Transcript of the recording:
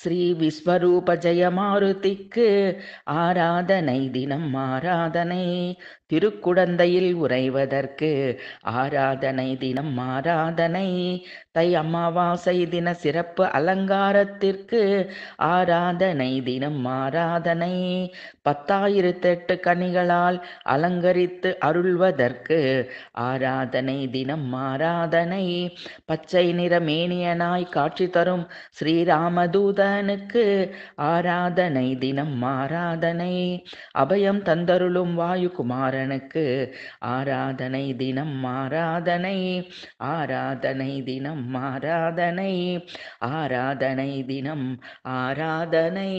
ஸ்ரீ விஸ்வரூப ஜெய மாருதிக்கு ஆராதனை தினம் ஆராதனை திருக்குடந்தையில் உறைவதற்கு ஆராதனை தினம் ஆராதனை தை அமாவாசை தின சிறப்பு அலங்காரத்திற்கு ஆராதனை தினம் ஆராதனை பத்தாயிரத்தெட்டு கனிகளால் அலங்கரித்து அருள்வதற்கு ஆராதனை தினம் ஆராதனை பச்சை நிற மேனியனாய் காட்சி தரும் ஸ்ரீராமதூத முருகனுக்கு ஆராதனை தினம் ஆராதனை அபயம் தந்தருளும் வாயு குமாரனுக்கு ஆராதனை தினம் ஆராதனை ஆராதனை தினம் ஆராதனை ஆராதனை தினம் ஆராதனை